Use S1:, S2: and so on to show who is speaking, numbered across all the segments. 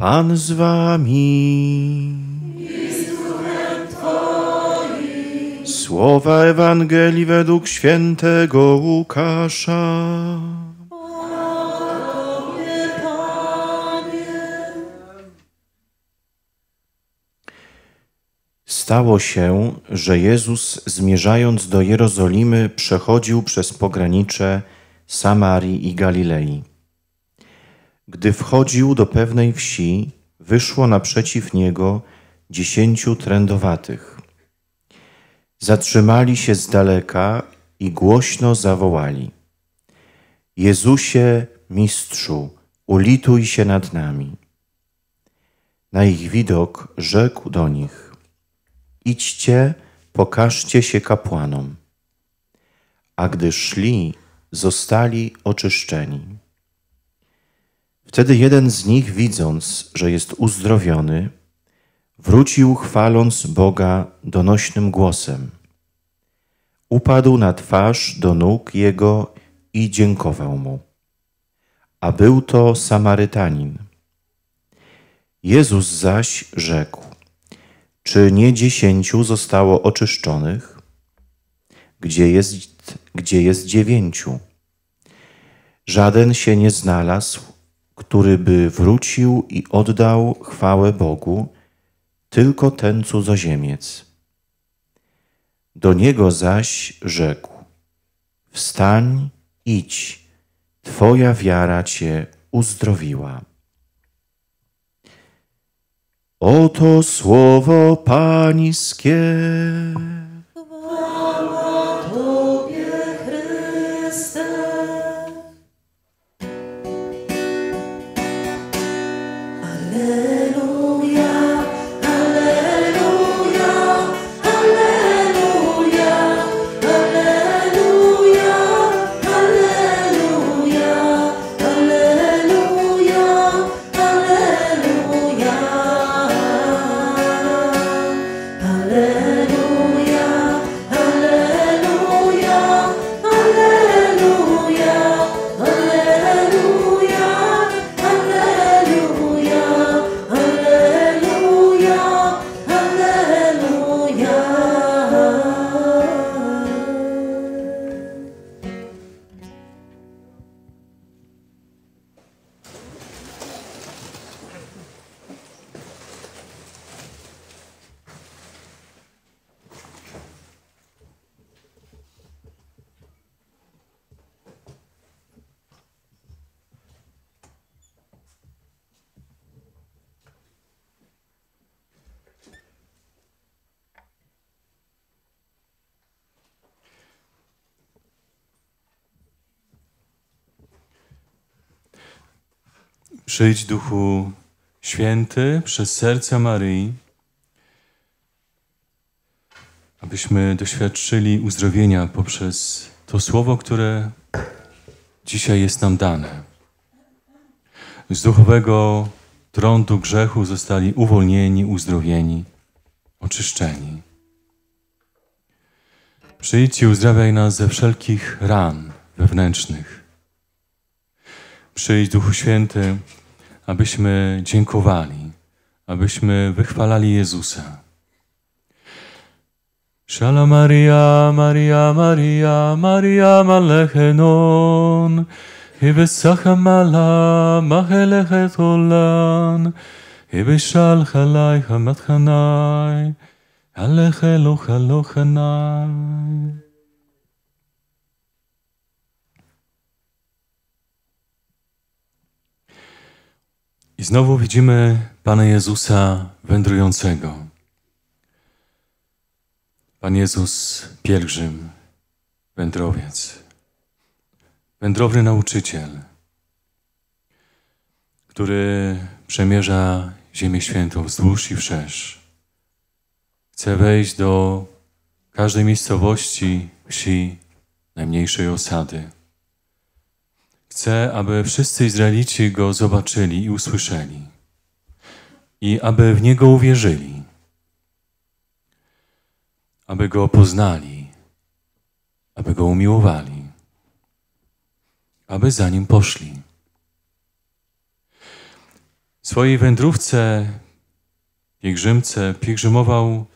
S1: Pan z wami. Słowa Ewangelii według świętego Łukasza. Stało się, że Jezus zmierzając do Jerozolimy przechodził przez pogranicze Samarii i Galilei. Gdy wchodził do pewnej wsi, wyszło naprzeciw niego dziesięciu trędowatych. Zatrzymali się z daleka i głośno zawołali: Jezusie, mistrzu, ulituj się nad nami. Na ich widok rzekł do nich: Idźcie, pokażcie się kapłanom. A gdy szli, zostali oczyszczeni. Wtedy jeden z nich, widząc, że jest uzdrowiony, wrócił chwaląc Boga donośnym głosem. Upadł na twarz do nóg jego i dziękował mu. A był to Samarytanin. Jezus zaś rzekł: Czy nie dziesięciu zostało oczyszczonych? Gdzie jest, gdzie jest dziewięciu? Żaden się nie znalazł, który by wrócił i oddał chwałę Bogu, tylko ten cudzoziemiec. Do niego zaś rzekł: Wstań, idź, Twoja wiara cię uzdrowiła. Oto słowo Pańskie.
S2: Przyjdź Duchu Święty przez serce Maryi, abyśmy doświadczyli uzdrowienia poprzez to słowo, które dzisiaj jest nam dane. Z duchowego trądu grzechu zostali uwolnieni, uzdrowieni, oczyszczeni. Przyjdź i uzdrawiaj nas ze wszelkich ran wewnętrznych Przyjdź Duchu Święty, abyśmy dziękowali, abyśmy wychwalali Jezusa. Szala Maria, Maria, Maria, Maria malechenon, Hivesacha mala, machelechet olan, Hiveshal halai hamatchanai, Alech eloch alochanai. I znowu widzimy Pana Jezusa wędrującego. Pan Jezus, pielgrzym, wędrowiec, wędrowny nauczyciel, który przemierza Ziemię Świętą wzdłuż i wszerz. Chce wejść do każdej miejscowości, wsi, najmniejszej osady Chce, aby wszyscy Izraelici go zobaczyli i usłyszeli, i aby w niego uwierzyli, aby go poznali, aby go umiłowali, aby za nim poszli. W swojej wędrówce, pielgrzymce, pielgrzymował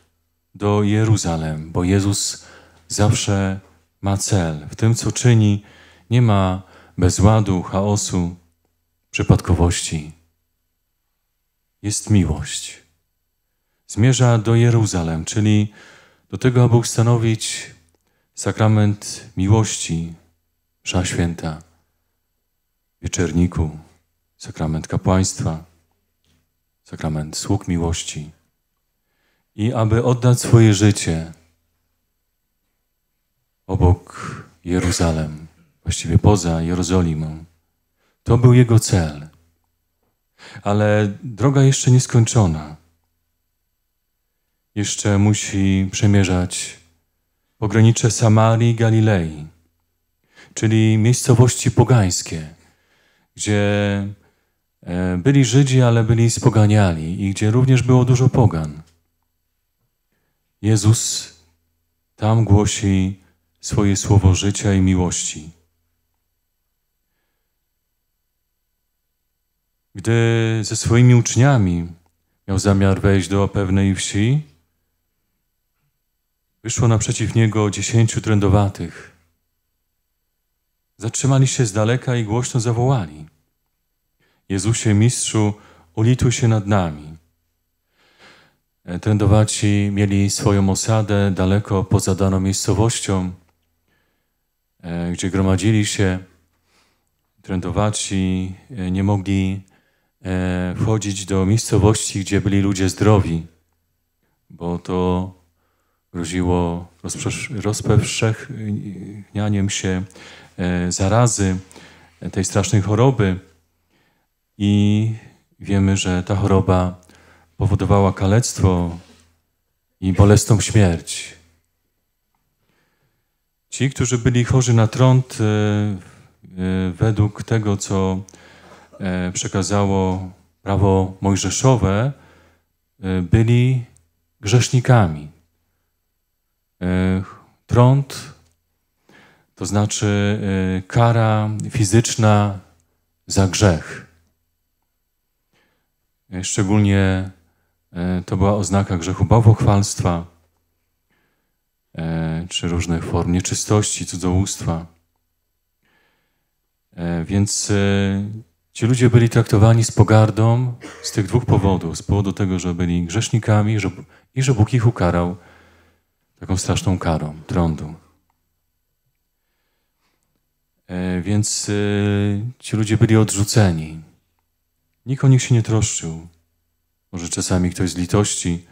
S2: do Jeruzalem, bo Jezus zawsze ma cel. W tym, co czyni, nie ma bezładu, chaosu, przypadkowości. Jest miłość. Zmierza do Jeruzalem, czyli do tego, aby ustanowić sakrament miłości, msza święta, wieczerniku, sakrament kapłaństwa, sakrament sług miłości i aby oddać swoje życie obok Jeruzalem właściwie poza Jerozolimą. To był jego cel. Ale droga jeszcze nieskończona. Jeszcze musi przemierzać pogranicze Samarii i Galilei, czyli miejscowości pogańskie, gdzie e, byli Żydzi, ale byli spoganiali i gdzie również było dużo pogan. Jezus tam głosi swoje słowo życia i miłości. Gdy ze swoimi uczniami miał zamiar wejść do pewnej wsi, wyszło naprzeciw niego dziesięciu trędowatych. Zatrzymali się z daleka i głośno zawołali. Jezusie, Mistrzu, ulituj się nad nami. Trędowaci mieli swoją osadę daleko poza daną miejscowością, e, gdzie gromadzili się. Trędowaci e, nie mogli E, chodzić do miejscowości, gdzie byli ludzie zdrowi, bo to groziło rozpowszechnianiem się e, zarazy e, tej strasznej choroby. I wiemy, że ta choroba powodowała kalectwo i bolesną śmierć. Ci, którzy byli chorzy na trąd, według tego, co E, przekazało prawo mojżeszowe, e, byli grzesznikami. E, trąd, to znaczy kara fizyczna za grzech. Szczególnie to była oznaka grzechu bałwochwalstwa czy różnych form nieczystości, cudzołóstwa. Więc Ci ludzie byli traktowani z pogardą z tych dwóch powodów. Z powodu tego, że byli grzesznikami że, i że Bóg ich ukarał taką straszną karą, trądu. E, więc e, ci ludzie byli odrzuceni. Nikt o nich się nie troszczył. Może czasami ktoś z litości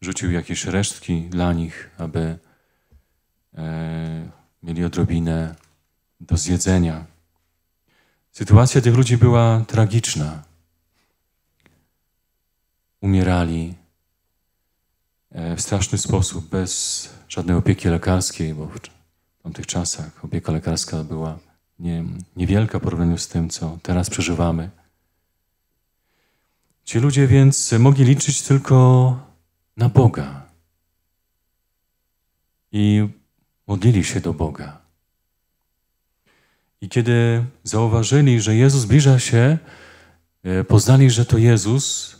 S2: rzucił jakieś resztki dla nich, aby e, mieli odrobinę do zjedzenia. Sytuacja tych ludzi była tragiczna. Umierali e, w straszny sposób, bez żadnej opieki lekarskiej, bo w tamtych czasach opieka lekarska była nie, niewielka w porównaniu z tym, co teraz przeżywamy. Ci ludzie więc mogli liczyć tylko na Boga i modlili się do Boga. I kiedy zauważyli, że Jezus zbliża się, e, poznali, że to Jezus,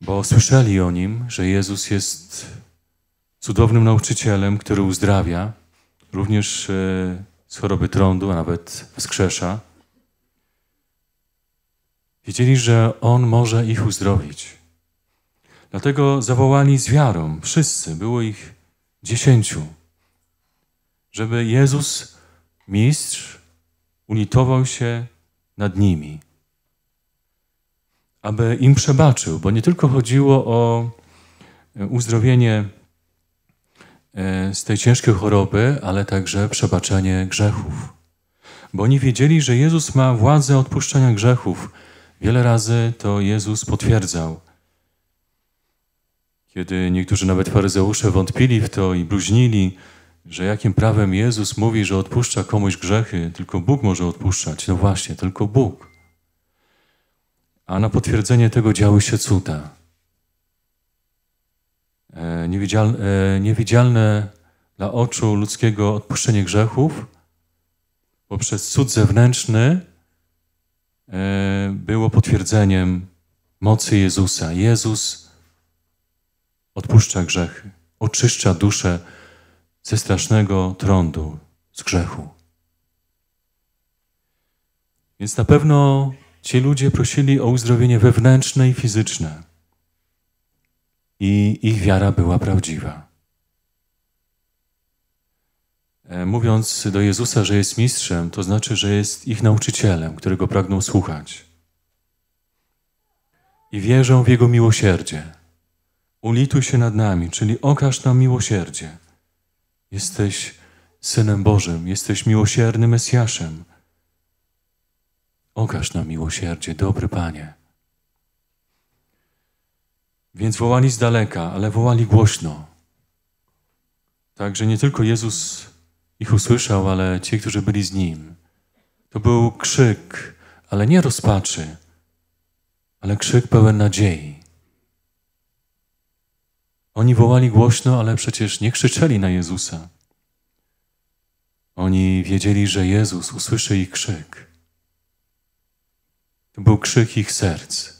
S2: bo słyszeli o nim, że Jezus jest cudownym nauczycielem, który uzdrawia, również e, z choroby trądu, a nawet wskrzesza. Wiedzieli, że On może ich uzdrowić. Dlatego zawołali z wiarą, wszyscy, było ich dziesięciu żeby Jezus, mistrz, unitował się nad nimi, aby im przebaczył, bo nie tylko chodziło o e, uzdrowienie e, z tej ciężkiej choroby, ale także przebaczenie grzechów. Bo oni wiedzieli, że Jezus ma władzę odpuszczenia grzechów. Wiele razy to Jezus potwierdzał. Kiedy niektórzy nawet faryzeusze wątpili w to i bluźnili, że jakim prawem Jezus mówi, że odpuszcza komuś grzechy, tylko Bóg może odpuszczać. No właśnie, tylko Bóg. A na potwierdzenie tego działy się cuda. E, e, niewidzialne, dla oczu ludzkiego odpuszczenie grzechów poprzez cud zewnętrzny e, było potwierdzeniem mocy Jezusa. Jezus odpuszcza grzechy, oczyszcza duszę ze strasznego trądu, z grzechu. Więc na pewno ci ludzie prosili o uzdrowienie wewnętrzne i fizyczne. I ich wiara była prawdziwa. E, mówiąc do Jezusa, że jest mistrzem, to znaczy, że jest ich nauczycielem, którego pragną słuchać. I wierzą w Jego miłosierdzie. Ulituj się nad nami, czyli okaż nam miłosierdzie. Jesteś Synem Bożym, jesteś miłosiernym Mesjaszem. Okaż nam miłosierdzie, dobry Panie. Więc wołali z daleka, ale wołali głośno. Także nie tylko Jezus ich usłyszał, ale ci, którzy byli z Nim. To był krzyk, ale nie rozpaczy, ale krzyk pełen nadziei. Oni wołali głośno, ale przecież nie krzyczeli na Jezusa. Oni wiedzieli, że Jezus usłyszy ich krzyk. To był krzyk ich serc.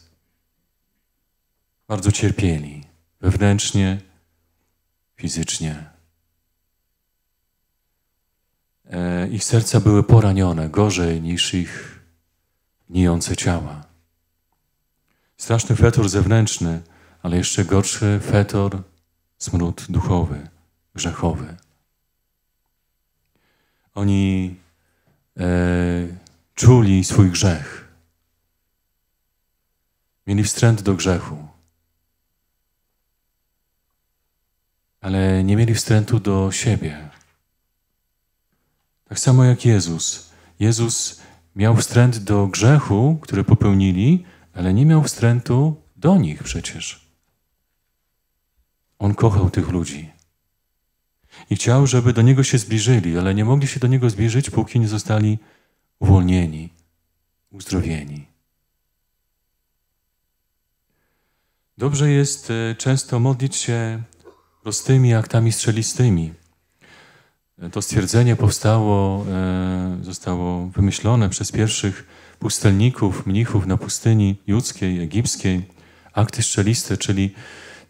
S2: Bardzo cierpieli wewnętrznie, fizycznie. E, ich serca były poranione gorzej niż ich gnijące ciała. Straszny fetor zewnętrzny ale jeszcze gorszy fetor, smród duchowy, grzechowy. Oni e, czuli swój grzech. Mieli wstręt do grzechu, ale nie mieli wstrętu do siebie. Tak samo jak Jezus. Jezus miał wstręt do grzechu, który popełnili, ale nie miał wstrętu do nich przecież. On kochał tych ludzi. I chciał, żeby do Niego się zbliżyli, ale nie mogli się do Niego zbliżyć, póki nie zostali uwolnieni, uzdrowieni. Dobrze jest e, często modlić się prostymi aktami strzelistymi. E, to stwierdzenie powstało, e, zostało wymyślone przez pierwszych pustelników, mnichów na pustyni judzkiej, egipskiej. Akty strzeliste, czyli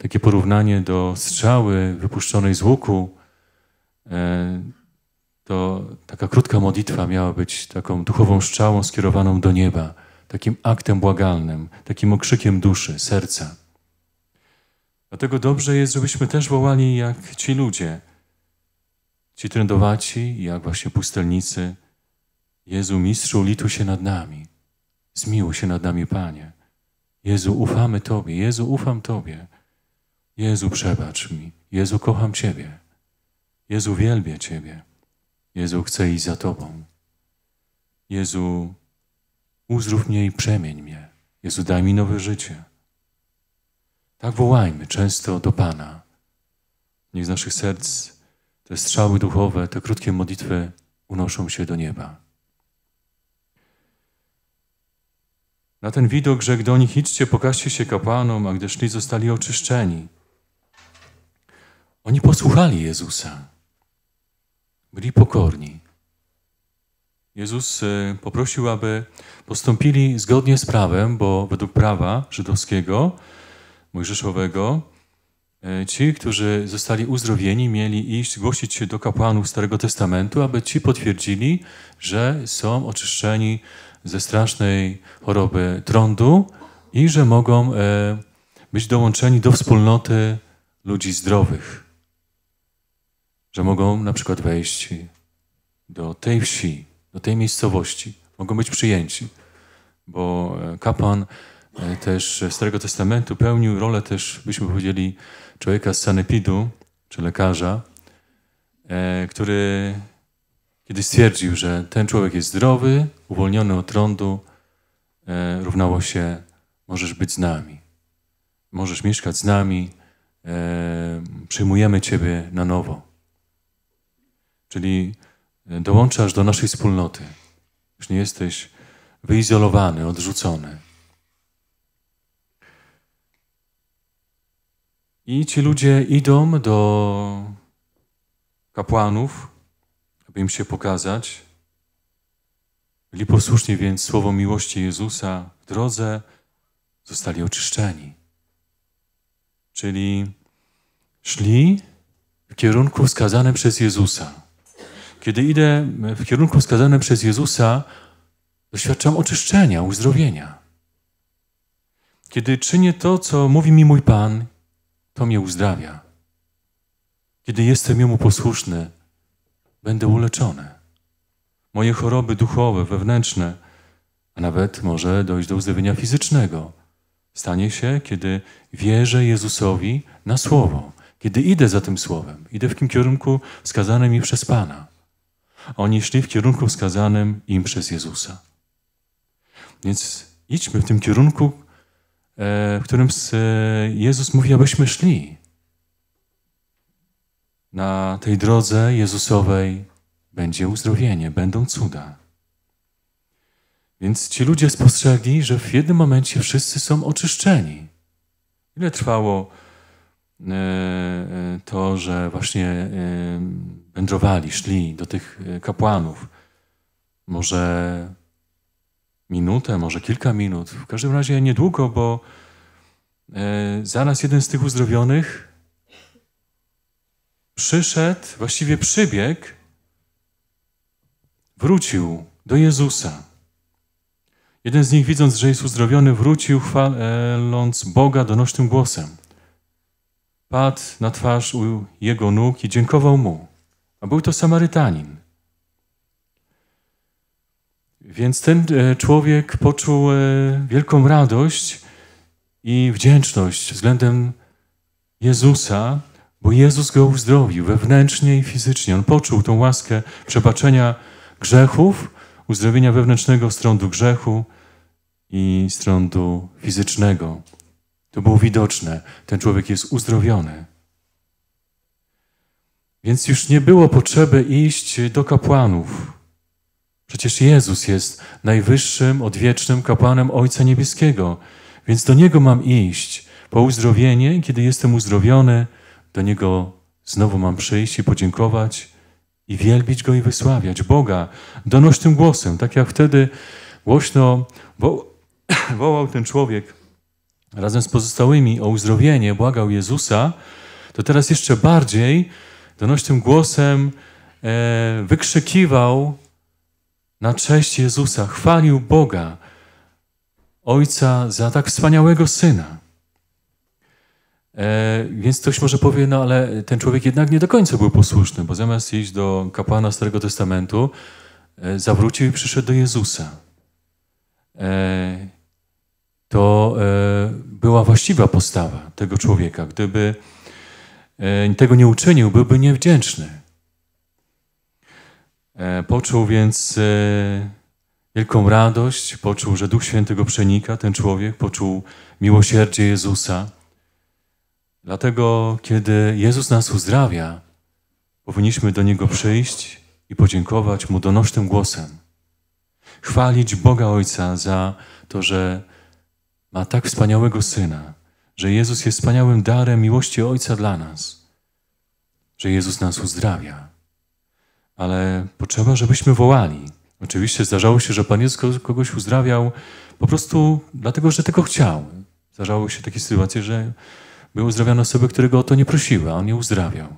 S2: takie porównanie do strzały wypuszczonej z łuku, e, to taka krótka modlitwa miała być taką duchową strzałą skierowaną do nieba, takim aktem błagalnym, takim okrzykiem duszy, serca. Dlatego dobrze jest, żebyśmy też wołali jak ci ludzie, ci trędowaci, jak właśnie pustelnicy. Jezu, mistrzu, lituj się nad nami. Zmiłuj się nad nami, Panie. Jezu, ufamy Tobie. Jezu, ufam Tobie. Jezu, przebacz mi. Jezu, kocham Ciebie. Jezu, wielbię Ciebie. Jezu, chcę iść za Tobą. Jezu, uzdrów mnie i przemień mnie. Jezu, daj mi nowe życie. Tak wołajmy często do Pana. Niech z naszych serc te strzały duchowe, te krótkie modlitwy unoszą się do nieba. Na ten widok rzekł do nich, idźcie, pokażcie się kapłanom, a gdy szli, zostali oczyszczeni – oni posłuchali Jezusa. Byli pokorni. Jezus e, poprosił, aby postąpili zgodnie z prawem, bo według prawa żydowskiego, mojżeszowego, e, ci, którzy zostali uzdrowieni, mieli iść głosić się do kapłanów Starego Testamentu, aby ci potwierdzili, że są oczyszczeni ze strasznej choroby trądu i że mogą e, być dołączeni do wspólnoty ludzi zdrowych że mogą na przykład wejść do tej wsi, do tej miejscowości, mogą być przyjęci, bo e, kapłan e, też Starego Testamentu pełnił rolę też, byśmy powiedzieli, człowieka z sanepidu, czy lekarza, e, który kiedy stwierdził, że ten człowiek jest zdrowy, uwolniony od trądu, równało się możesz być z nami, możesz mieszkać z nami, przyjmujemy Ciebie na nowo. Czyli e, dołączasz do naszej wspólnoty. Już nie jesteś wyizolowany, odrzucony. I ci ludzie idą do kapłanów, aby im się pokazać. Byli posłuszni więc słowo miłości Jezusa w drodze, zostali oczyszczeni. Czyli szli w kierunku wskazanym przez Jezusa. Kiedy idę e, w kierunku wskazanym przez Jezusa, doświadczam oczyszczenia, uzdrowienia. Kiedy czynię to, co mówi mi mój Pan, to mnie uzdrawia. Kiedy jestem Jemu posłuszny, będę uleczony. Moje choroby duchowe, wewnętrzne, a nawet może dojść do uzdrowienia fizycznego, stanie się, kiedy wierzę Jezusowi na słowo, kiedy idę za tym słowem, idę w kim kierunku wskazanym mi przez Pana. Oni szli w kierunku wskazanym im przez Jezusa. Więc idźmy w tym kierunku, e, w którym e, Jezus mówi, abyśmy szli. Na tej drodze Jezusowej będzie uzdrowienie, będą cuda. Więc ci ludzie spostrzegli, że w jednym momencie wszyscy są oczyszczeni. Ile trwało? E, e, to, że właśnie e, wędrowali, szli do tych kapłanów. Może minutę, może kilka minut, w każdym razie niedługo, bo zaraz jeden z tych uzdrowionych przyszedł, właściwie przybiegł, wrócił do Jezusa. Jeden z nich, widząc, że jest uzdrowiony, wrócił, chwaląc Boga donośnym głosem. Padł na twarz u jego nóg i dziękował mu, a był to Samarytanin. Więc ten e, człowiek poczuł e, wielką radość i wdzięczność względem Jezusa, bo Jezus go uzdrowił wewnętrznie i fizycznie. On poczuł tą łaskę przebaczenia grzechów, uzdrowienia wewnętrznego strądu grzechu i strądu fizycznego. To było widoczne. Ten człowiek jest uzdrowiony. Więc już nie było potrzeby iść do kapłanów. Przecież Jezus jest najwyższym, odwiecznym kapłanem Ojca Niebieskiego. Więc do Niego mam iść. Po uzdrowienie, kiedy jestem uzdrowiony, do Niego znowu mam przyjść i podziękować i wielbić Go i wysławiać Boga donośnym głosem, tak jak wtedy głośno wołał ten człowiek razem z pozostałymi o uzdrowienie błagał Jezusa, to teraz jeszcze bardziej donośnym głosem e, wykrzykiwał na cześć Jezusa, chwalił Boga, Ojca za tak wspaniałego Syna. E, więc ktoś może powie, no ale ten człowiek jednak nie do końca był posłuszny, bo zamiast iść do kapłana Starego Testamentu, e, zawrócił i przyszedł do Jezusa. E, to e, była właściwa postawa tego człowieka. Gdyby e, tego nie uczynił, byłby niewdzięczny. E, poczuł więc wielką radość, poczuł, że Duch Świętego przenika, ten człowiek, poczuł miłosierdzie Jezusa. Dlatego, kiedy Jezus nas uzdrawia, powinniśmy do Niego przyjść i podziękować Mu donośnym głosem. Chwalić Boga Ojca za to, że ma tak wspaniałego syna, że Jezus jest wspaniałym darem miłości Ojca dla nas, że Jezus nas uzdrawia. Ale potrzeba, żebyśmy wołali. Oczywiście zdarzało się, że Pan Jezus kogoś uzdrawiał po prostu dlatego, że tego chciał. Zdarzały się takie sytuacje, że były uzdrawiane osoby, które go o to nie prosiły, a on nie uzdrawiał.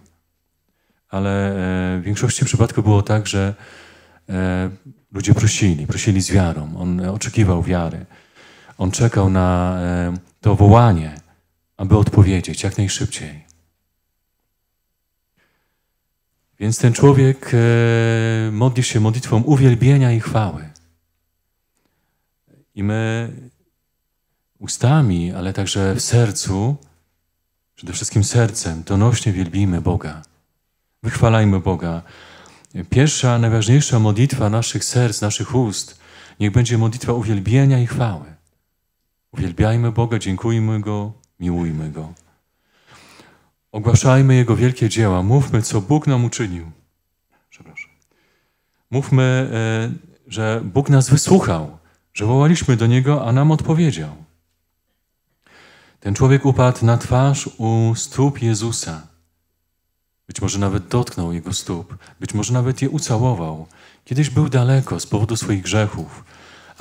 S2: Ale e, w większości przypadków było tak, że e, ludzie prosili, prosili z wiarą. On oczekiwał wiary. On czekał na e, to wołanie, aby odpowiedzieć jak najszybciej. Więc ten człowiek e, modli się modlitwą uwielbienia i chwały. I my ustami, ale także w sercu, przede wszystkim sercem, donośnie wielbimy Boga. Wychwalajmy Boga. Pierwsza, najważniejsza modlitwa naszych serc, naszych ust, niech będzie modlitwa uwielbienia i chwały. Uwielbiajmy Boga, dziękujmy Go, miłujmy Go. Ogłaszajmy Jego wielkie dzieła. Mówmy, co Bóg nam uczynił. Przepraszam. Mówmy, e, że Bóg nas wysłuchał, że wołaliśmy do Niego, a nam odpowiedział. Ten człowiek upadł na twarz u stóp Jezusa. Być może nawet dotknął Jego stóp, być może nawet je ucałował. Kiedyś był daleko z powodu swoich grzechów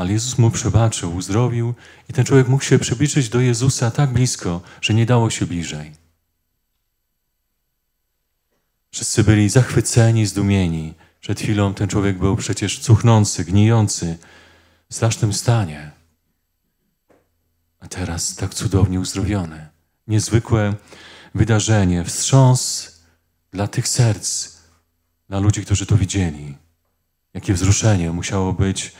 S2: ale Jezus mu przebaczył, uzdrowił i ten człowiek mógł się przybliżyć do Jezusa tak blisko, że nie dało się bliżej. Wszyscy byli zachwyceni, zdumieni. Przed chwilą ten człowiek był przecież cuchnący, gnijący, w strasznym stanie. A teraz tak cudownie uzdrowiony. Niezwykłe wydarzenie, wstrząs dla tych serc, dla ludzi, którzy to widzieli. Jakie wzruszenie musiało być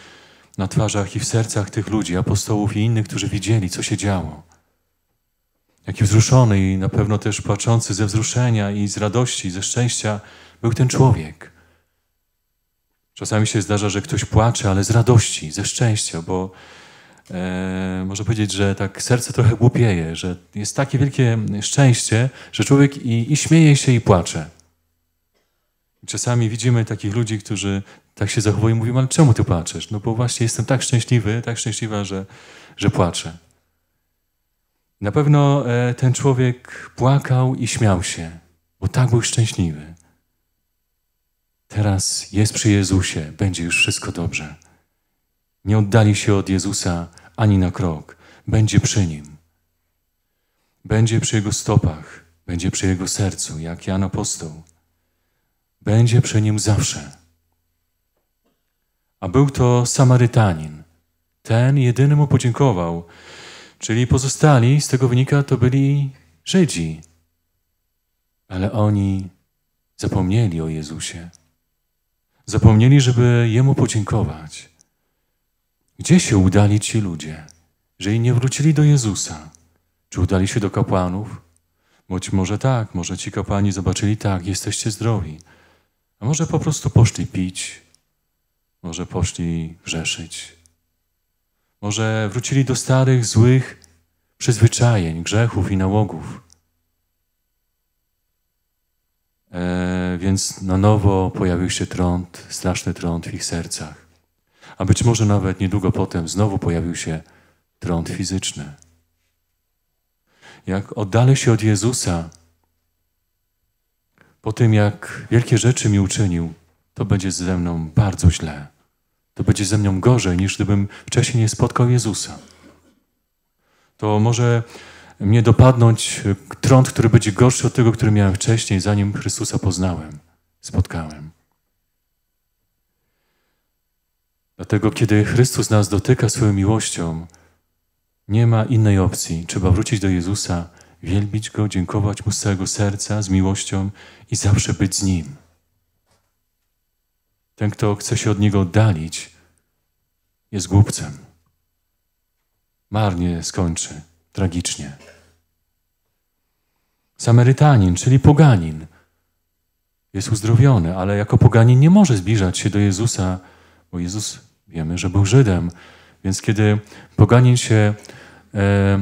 S2: na twarzach i w sercach tych ludzi, apostołów i innych, którzy widzieli, co się działo. Jaki wzruszony i na pewno też płaczący ze wzruszenia i z radości, ze szczęścia był ten człowiek. Czasami się zdarza, że ktoś płacze, ale z radości, ze szczęścia, bo e, można powiedzieć, że tak serce trochę głupieje, że jest takie wielkie szczęście, że człowiek i, i śmieje się i płacze. Czasami widzimy takich ludzi, którzy tak się zachowuje i mówimy, no ale czemu ty płaczesz? No bo właśnie jestem tak szczęśliwy, tak szczęśliwa, że, że płaczę. Na pewno e, ten człowiek płakał i śmiał się, bo tak był szczęśliwy. Teraz jest przy Jezusie, będzie już wszystko dobrze. Nie oddali się od Jezusa ani na krok. Będzie przy Nim. Będzie przy Jego stopach, będzie przy Jego sercu, jak Jan Apostoł. Będzie przy Nim zawsze a był to Samarytanin. Ten jedyny mu podziękował, czyli pozostali, z tego wynika, to byli Żydzi. Ale oni zapomnieli o Jezusie. Zapomnieli, żeby Jemu podziękować. Gdzie się udali ci ludzie, że i nie wrócili do Jezusa? Czy udali się do kapłanów? Być może tak, może ci kapłani zobaczyli tak, jesteście zdrowi. A może po prostu poszli pić, może poszli grzeszyć. Może wrócili do starych, złych przyzwyczajeń, grzechów i nałogów. E, więc na nowo pojawił się trąd, straszny trąd w ich sercach. A być może nawet niedługo potem znowu pojawił się trąd fizyczny. Jak oddalę się od Jezusa, po tym jak wielkie rzeczy mi uczynił, to będzie ze mną bardzo źle. To będzie ze mną gorzej, niż gdybym wcześniej nie spotkał Jezusa. To może mnie dopadnąć trąd, który będzie gorszy od tego, który miałem wcześniej, zanim Chrystusa poznałem, spotkałem. Dlatego, kiedy Chrystus nas dotyka swoją miłością, nie ma innej opcji. Trzeba wrócić do Jezusa, wielbić Go, dziękować Mu z całego serca, z miłością i zawsze być z Nim. Ten, kto chce się od niego oddalić, jest głupcem. Marnie skończy, tragicznie. Samarytanin, czyli poganin, jest uzdrowiony, ale jako poganin nie może zbliżać się do Jezusa, bo Jezus wiemy, że był Żydem. Więc kiedy poganin się e,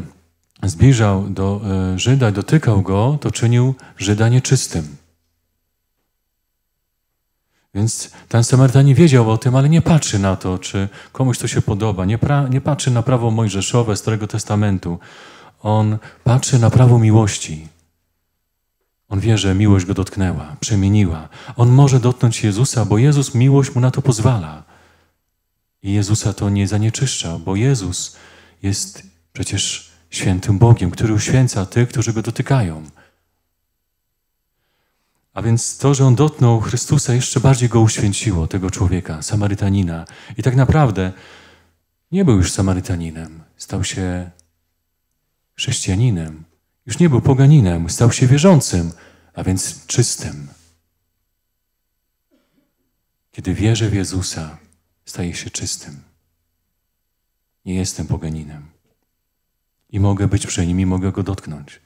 S2: zbliżał do e, Żyda, dotykał go, to czynił Żyda nieczystym. Więc ten Samarytanin wiedział o tym, ale nie patrzy na to, czy komuś to się podoba. Nie, nie patrzy na prawo mojżeszowe z Starego Testamentu. On patrzy na prawo miłości. On wie, że miłość go dotknęła, przemieniła. On może dotknąć Jezusa, bo Jezus miłość mu na to pozwala. I Jezusa to nie zanieczyszcza, bo Jezus jest przecież świętym Bogiem, który uświęca tych, którzy go dotykają. A więc to, że on dotknął Chrystusa, jeszcze bardziej go uświęciło, tego człowieka, Samarytanina. I tak naprawdę nie był już Samarytaninem, stał się chrześcijaninem. Już nie był poganinem, stał się wierzącym, a więc czystym. Kiedy wierzę w Jezusa, staję się czystym. Nie jestem poganinem. I mogę być przy nim i mogę go dotknąć.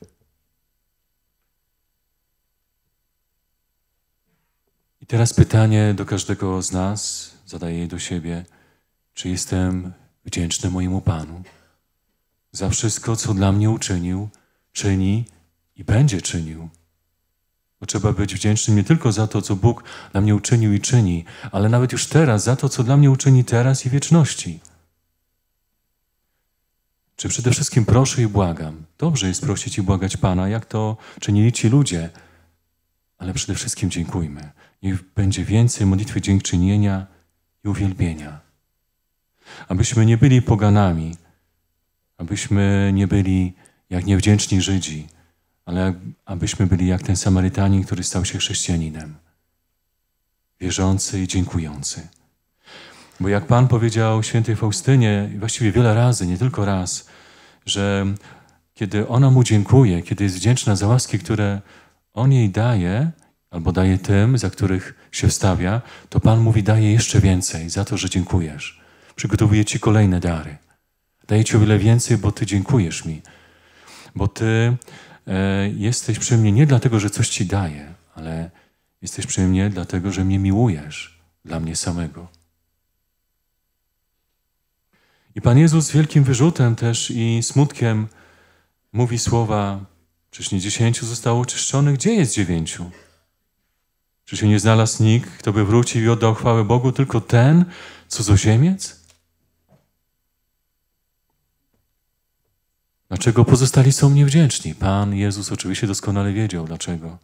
S2: I teraz pytanie do każdego z nas, zadaję je do siebie, czy jestem wdzięczny mojemu Panu za wszystko, co dla mnie uczynił, czyni i będzie czynił. Bo trzeba być wdzięcznym nie tylko za to, co Bóg dla mnie uczynił i czyni, ale nawet już teraz za to, co dla mnie uczyni teraz i wieczności. Czy przede wszystkim proszę i błagam? Dobrze jest prosić i błagać Pana, jak to czynili ci ludzie, ale przede wszystkim dziękujmy i będzie więcej modlitwy dziękczynienia i uwielbienia. Abyśmy nie byli poganami, abyśmy nie byli jak niewdzięczni Żydzi, ale abyśmy byli jak ten Samarytanin, który stał się chrześcijaninem, wierzący i dziękujący. Bo jak Pan powiedział świętej Faustynie, właściwie wiele razy, nie tylko raz, że kiedy ona mu dziękuje, kiedy jest wdzięczna za łaski, które on jej daje, albo daje tym, za których się wstawia, to Pan mówi: daje jeszcze więcej za to, że dziękujesz. Przygotowuje Ci kolejne dary. Daje Ci o wiele więcej, bo Ty dziękujesz mi. Bo Ty e, jesteś przy mnie nie dlatego, że coś Ci daję, ale jesteś przy mnie dlatego, że mnie miłujesz dla mnie samego. I Pan Jezus z wielkim wyrzutem też i smutkiem mówi słowa, "Czyż nie dziesięciu zostało oczyszczonych, gdzie jest dziewięciu? Czy się nie znalazł nikt, kto by wrócił i oddał chwałę Bogu, tylko ten cudzoziemiec? Dlaczego pozostali są niewdzięczni? Pan Jezus oczywiście doskonale wiedział dlaczego.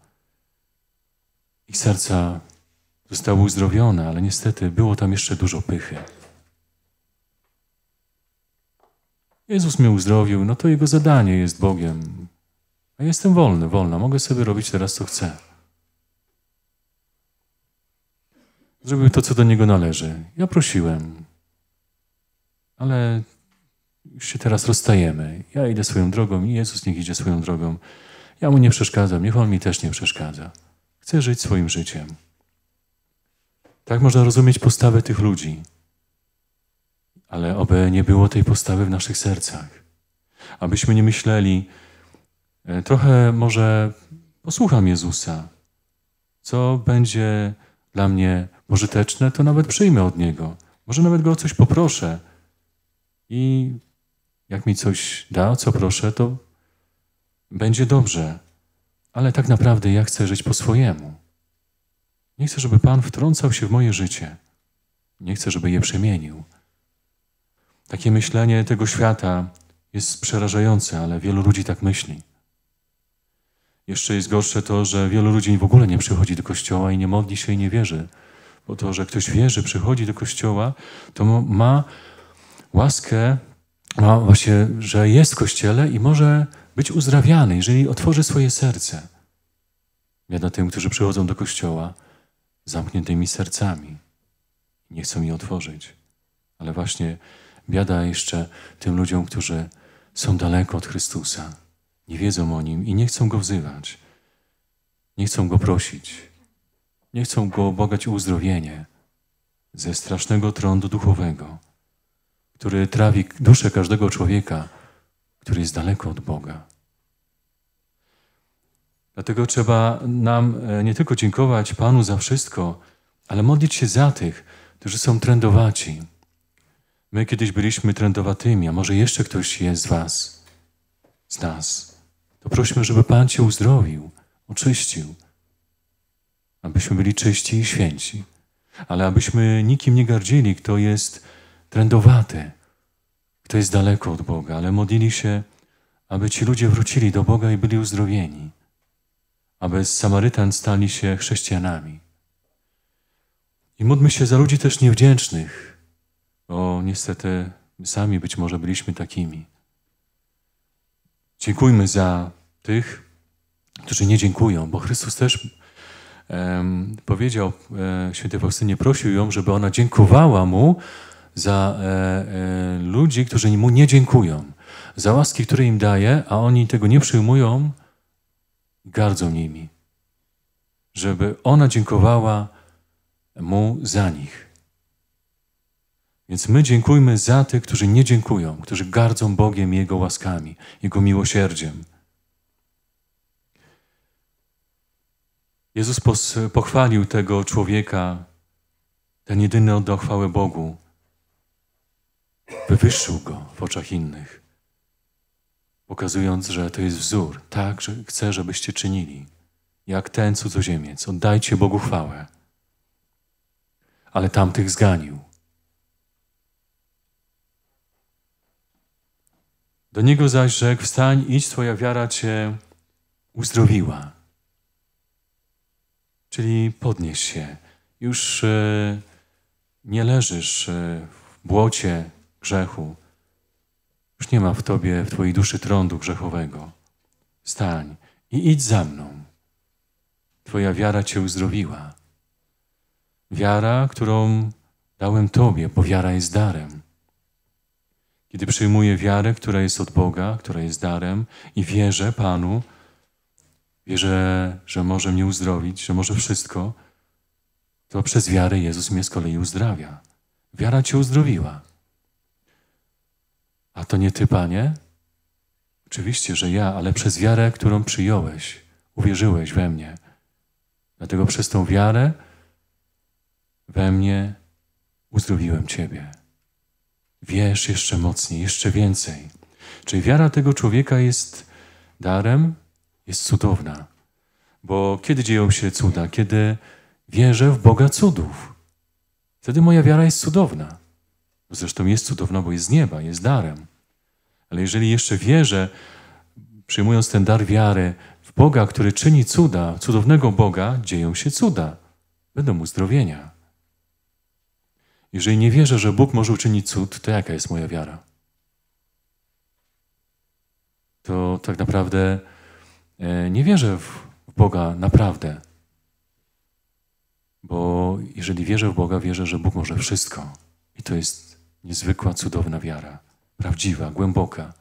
S2: Ich serca zostały uzdrowione, ale niestety było tam jeszcze dużo pychy. Jezus mnie uzdrowił, no to jego zadanie jest Bogiem. A jestem wolny, wolna, mogę sobie robić teraz co chcę. Zrobił to, co do niego należy. Ja prosiłem, ale już się teraz rozstajemy. Ja idę swoją drogą i Jezus niech idzie swoją drogą. Ja mu nie przeszkadzam, niech on mi też nie przeszkadza. Chcę żyć swoim życiem. Tak można rozumieć postawę tych ludzi. Ale oby nie było tej postawy w naszych sercach. Abyśmy nie myśleli, e, trochę może posłucham Jezusa, co będzie dla mnie pożyteczne, to nawet przyjmę od Niego. Może nawet Go o coś poproszę. I jak mi coś da, co proszę, to będzie dobrze. Ale tak naprawdę ja chcę żyć po swojemu. Nie chcę, żeby Pan wtrącał się w moje życie. Nie chcę, żeby je przemienił. Takie myślenie tego świata jest przerażające, ale wielu ludzi tak myśli. Jeszcze jest gorsze to, że wielu ludzi w ogóle nie przychodzi do kościoła i nie modli się i nie wierzy o to, że ktoś wierzy, przychodzi do kościoła, to ma łaskę, ma właśnie, że jest w kościele i może być uzdrawiany, jeżeli otworzy swoje serce. Biada tym, którzy przychodzą do kościoła zamkniętymi sercami. Nie chcą je otworzyć. Ale właśnie biada jeszcze tym ludziom, którzy są daleko od Chrystusa, nie wiedzą o Nim i nie chcą Go wzywać, nie chcą Go prosić nie chcą go błagać o uzdrowienie ze strasznego trądu duchowego, który trawi duszę każdego człowieka, który jest daleko od Boga. Dlatego trzeba nam e, nie tylko dziękować Panu za wszystko, ale modlić się za tych, którzy są trędowaci. My kiedyś byliśmy trędowatymi, a może jeszcze ktoś jest z Was, z nas. To prośmy, żeby Pan Cię uzdrowił, oczyścił abyśmy byli czyści i święci, ale abyśmy nikim nie gardzili, kto jest trędowaty, kto jest daleko od Boga, ale modlili się, aby ci ludzie wrócili do Boga i byli uzdrowieni, aby z Samarytan stali się chrześcijanami. I módlmy się za ludzi też niewdzięcznych, bo niestety my sami być może byliśmy takimi. Dziękujmy za tych, którzy nie dziękują, bo Chrystus też powiedział e, świętej Faustynie, prosił ją, żeby ona dziękowała mu za e, e, ludzi, którzy mu nie dziękują, za łaski, które im daje, a oni tego nie przyjmują, gardzą nimi. Żeby ona dziękowała mu za nich. Więc my dziękujmy za tych, którzy nie dziękują, którzy gardzą Bogiem i Jego łaskami, Jego miłosierdziem. Jezus pochwalił tego człowieka, ten jedyny oddał chwałę Bogu. Wywyższył go w oczach innych, pokazując, że to jest wzór. Tak, że chcę, żebyście czynili, jak ten cudzoziemiec. Oddajcie Bogu chwałę. Ale tamtych zganił. Do niego zaś rzekł, wstań, idź, twoja wiara cię uzdrowiła. Czyli podnieś się. Już e, nie leżysz e, w błocie grzechu. Już nie ma w tobie, w twojej duszy trądu grzechowego. Stań i idź za mną. Twoja wiara cię uzdrowiła. Wiara, którą dałem tobie, bo wiara jest darem. Kiedy przyjmuję wiarę, która jest od Boga, która jest darem i wierzę Panu, wierzę, że może mnie uzdrowić, że może wszystko, to przez wiarę Jezus mnie z kolei uzdrawia. Wiara cię uzdrowiła. A to nie ty, Panie? Oczywiście, że ja, ale przez wiarę, którą przyjąłeś, uwierzyłeś we mnie. Dlatego przez tą wiarę we mnie uzdrowiłem Ciebie. Wiesz jeszcze mocniej, jeszcze więcej. Czyli wiara tego człowieka jest darem, jest cudowna. Bo kiedy dzieją się cuda? Kiedy wierzę w Boga cudów. Wtedy moja wiara jest cudowna. No zresztą jest cudowna, bo jest z nieba, jest darem. Ale jeżeli jeszcze wierzę, przyjmując ten dar wiary w Boga, który czyni cuda, cudownego Boga, dzieją się cuda. Będą uzdrowienia. Jeżeli nie wierzę, że Bóg może uczynić cud, to jaka jest moja wiara? To tak naprawdę E, nie wierzę w Boga naprawdę. Bo jeżeli wierzę w Boga, wierzę, że Bóg może wszystko. I to jest niezwykła, cudowna wiara. Prawdziwa, głęboka.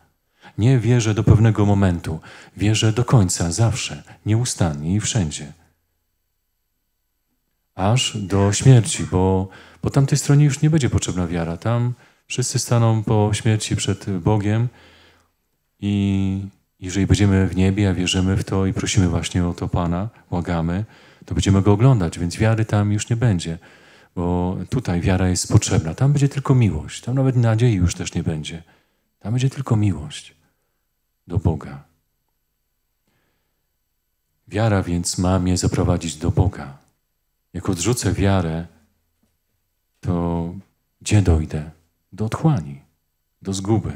S2: Nie wierzę do pewnego momentu. Wierzę do końca, zawsze, nieustannie i wszędzie. Aż do śmierci, bo po tamtej stronie już nie będzie potrzebna wiara. Tam wszyscy staną po śmierci przed Bogiem i jeżeli będziemy w niebie, a wierzymy w to i prosimy właśnie o to Pana, błagamy, to będziemy Go oglądać, więc wiary tam już nie będzie, bo tutaj wiara jest potrzebna. Tam będzie tylko miłość, tam nawet nadziei już też nie będzie. Tam będzie tylko miłość do Boga. Wiara więc ma mnie zaprowadzić do Boga. Jak odrzucę wiarę, to gdzie dojdę? Do otchłani, do zguby.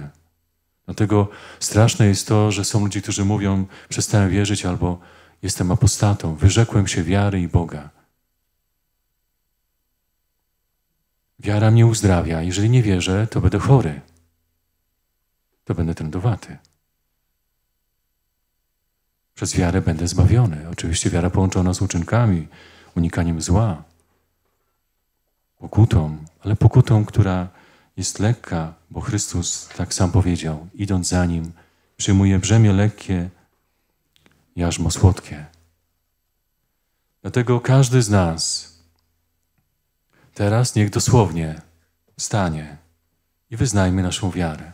S2: Dlatego straszne jest to, że są ludzie, którzy mówią, przestałem wierzyć albo jestem apostatą, wyrzekłem się wiary i Boga. Wiara mnie uzdrawia. Jeżeli nie wierzę, to będę chory. To będę trędowaty. Przez wiarę będę zbawiony. Oczywiście wiara połączona z uczynkami, unikaniem zła, pokutą, ale pokutą, która jest lekka, bo Chrystus tak sam powiedział, idąc za Nim, przyjmuje brzemię lekkie, jarzmo słodkie. Dlatego każdy z nas teraz niech dosłownie stanie i wyznajmy naszą wiarę.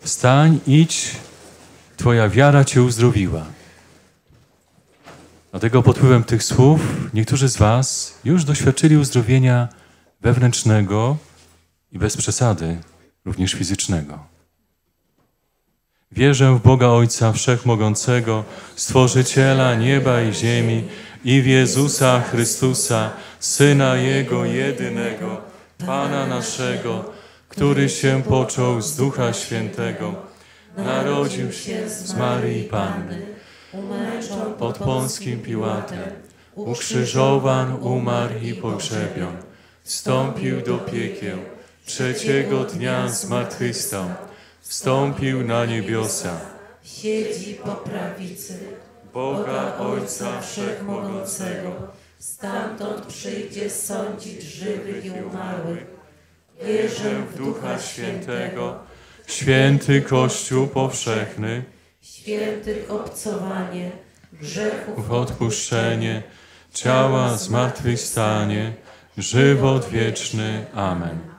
S2: Wstań, idź, Twoja wiara Cię uzdrowiła. Dlatego pod wpływem tych słów niektórzy z Was już doświadczyli uzdrowienia wewnętrznego i bez przesady również fizycznego. Wierzę w Boga Ojca Wszechmogącego, Stworzyciela nieba i ziemi i w Jezusa Chrystusa, Syna Jego jedynego, Pana naszego, który się począł z Ducha Świętego, narodził się z Marii Panny, pod Polskim Piłatem, ukrzyżowan, umarł i pogrzebion wstąpił do piekieł, trzeciego dnia zmartwychwstał, wstąpił na niebiosa. Siedzi po prawicy Boga Ojca
S1: Wszechmogącego, stamtąd przyjdzie sądzić żywych i umarłych. Wierzę w Ducha
S2: Świętego, święty Kościół powszechny, święty obcowanie, grzechów odpuszczenie, ciała zmartwychwstanie, żywot wieczny. Amen.